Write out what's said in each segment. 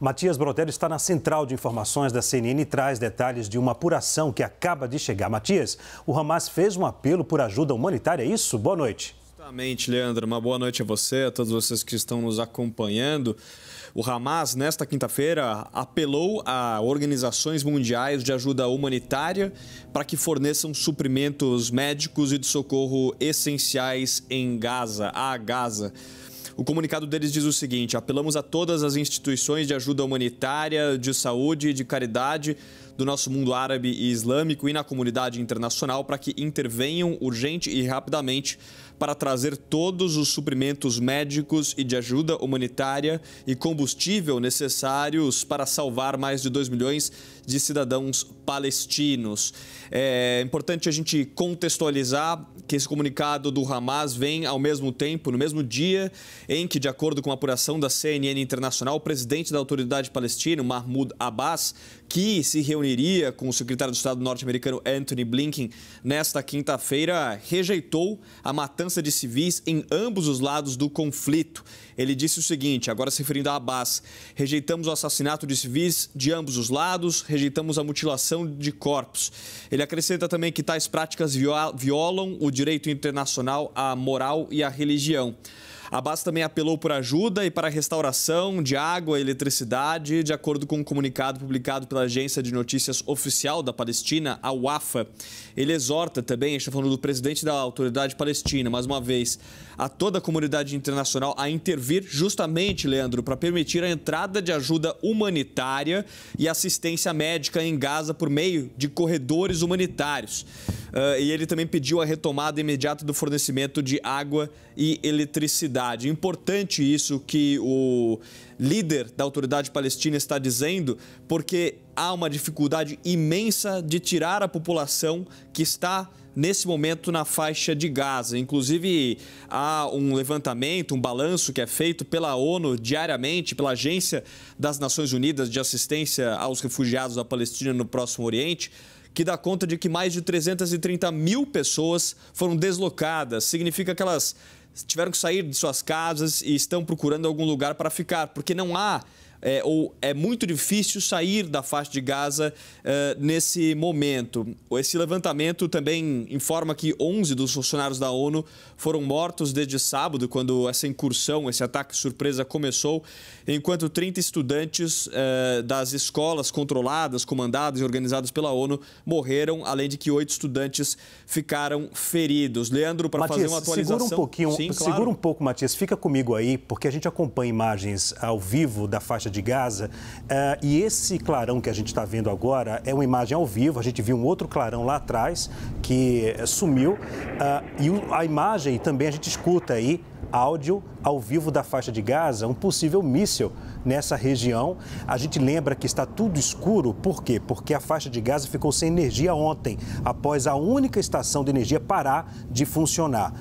Matias Brotero está na central de informações da CNN e traz detalhes de uma apuração que acaba de chegar. Matias, o Hamas fez um apelo por ajuda humanitária, é isso? Boa noite. Exatamente, Leandro. Uma boa noite a você, a todos vocês que estão nos acompanhando. O Hamas, nesta quinta-feira, apelou a organizações mundiais de ajuda humanitária para que forneçam suprimentos médicos e de socorro essenciais em Gaza, a Gaza. O comunicado deles diz o seguinte: apelamos a todas as instituições de ajuda humanitária, de saúde e de caridade do nosso mundo árabe e islâmico e na comunidade internacional para que intervenham urgente e rapidamente para trazer todos os suprimentos médicos e de ajuda humanitária e combustível necessários para salvar mais de 2 milhões de cidadãos palestinos. É importante a gente contextualizar que esse comunicado do Hamas vem ao mesmo tempo, no mesmo dia em que, de acordo com a apuração da CNN Internacional, o presidente da autoridade palestina, Mahmoud Abbas, que se reuniu reuniria com o secretário de Estado norte-americano Anthony Blinken nesta quinta-feira, rejeitou a matança de civis em ambos os lados do conflito. Ele disse o seguinte, agora se referindo a Abbas: rejeitamos o assassinato de civis de ambos os lados, rejeitamos a mutilação de corpos. Ele acrescenta também que tais práticas violam o direito internacional, à moral e à religião. Abbas também apelou por ajuda e para restauração de água e eletricidade, de acordo com um comunicado publicado pela agência de notícias oficial da Palestina, a Wafa. Ele exorta também, está falando do presidente da autoridade palestina, mais uma vez, a toda a comunidade internacional a intervir justamente, Leandro, para permitir a entrada de ajuda humanitária e assistência médica em Gaza por meio de corredores humanitários. Uh, e ele também pediu a retomada imediata do fornecimento de água e eletricidade autoridade. Importante isso que o líder da autoridade palestina está dizendo, porque há uma dificuldade imensa de tirar a população que está nesse momento na faixa de Gaza. Inclusive, há um levantamento, um balanço que é feito pela ONU diariamente, pela Agência das Nações Unidas de Assistência aos Refugiados da Palestina no Próximo Oriente, que dá conta de que mais de 330 mil pessoas foram deslocadas. Significa que elas tiveram que sair de suas casas e estão procurando algum lugar para ficar, porque não há é, ou é muito difícil sair da faixa de Gaza uh, nesse momento. Esse levantamento também informa que 11 dos funcionários da ONU foram mortos desde sábado, quando essa incursão, esse ataque surpresa começou, enquanto 30 estudantes uh, das escolas controladas, comandadas e organizadas pela ONU morreram, além de que oito estudantes ficaram feridos. Leandro, para fazer uma atualização... Segura um pouquinho, Sim, claro. segura um pouco, Matias, fica comigo aí, porque a gente acompanha imagens ao vivo da faixa faixa de Gaza. Uh, e esse clarão que a gente está vendo agora é uma imagem ao vivo. A gente viu um outro clarão lá atrás que eh, sumiu. Uh, e a imagem também a gente escuta aí áudio ao vivo da faixa de Gaza, um possível míssil nessa região. A gente lembra que está tudo escuro, por quê? Porque a faixa de Gaza ficou sem energia ontem, após a única estação de energia parar de funcionar.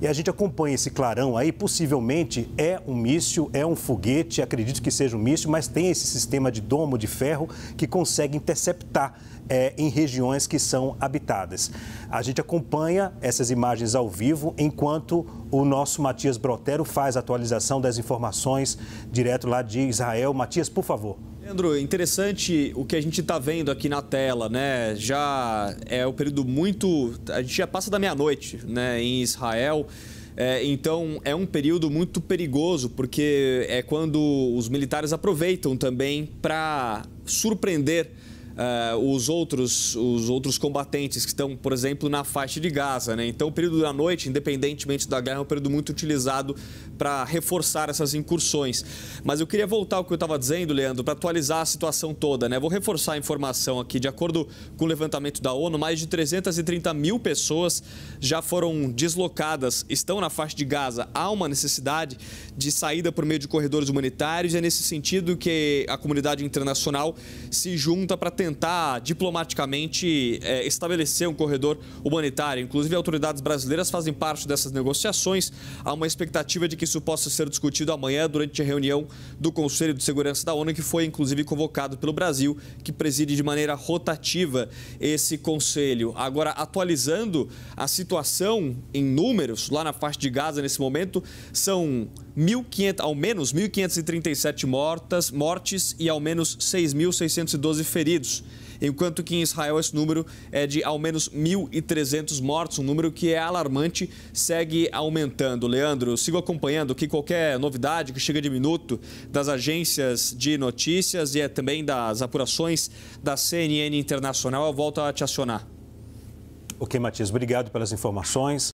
E a gente acompanha esse clarão aí, possivelmente é um míssil, é um foguete, acredito que seja um míssil, mas tem esse sistema de domo de ferro que consegue interceptar é, em regiões que são habitadas. A gente acompanha essas imagens ao vivo enquanto o nosso Matias Brotero faz a atualização das informações direto lá de Israel. Matias, por favor. Leandro, interessante o que a gente está vendo aqui na tela, né? Já é o um período muito. A gente já passa da meia-noite, né, em Israel. É, então é um período muito perigoso, porque é quando os militares aproveitam também para surpreender Uh, os, outros, os outros combatentes que estão, por exemplo, na faixa de Gaza. Né? Então, o período da noite, independentemente da guerra, é um período muito utilizado para reforçar essas incursões. Mas eu queria voltar ao que eu estava dizendo, Leandro, para atualizar a situação toda. Né? Vou reforçar a informação aqui. De acordo com o levantamento da ONU, mais de 330 mil pessoas já foram deslocadas, estão na faixa de Gaza. Há uma necessidade de saída por meio de corredores humanitários. É nesse sentido que a comunidade internacional se junta para tentar tentar diplomaticamente é, estabelecer um corredor humanitário. Inclusive, autoridades brasileiras fazem parte dessas negociações. Há uma expectativa de que isso possa ser discutido amanhã durante a reunião do Conselho de Segurança da ONU, que foi inclusive convocado pelo Brasil, que preside de maneira rotativa esse conselho. Agora, atualizando a situação em números lá na faixa de Gaza nesse momento, são 1.500, ao menos 1.537 mortas, mortes e ao menos 6.612 feridos, enquanto que em Israel esse número é de ao menos 1.300 mortos, um número que é alarmante, segue aumentando. Leandro, sigo acompanhando que qualquer novidade que chega de minuto das agências de notícias e é também das apurações da CNN Internacional, eu volto a te acionar. Ok, Matias, obrigado pelas informações.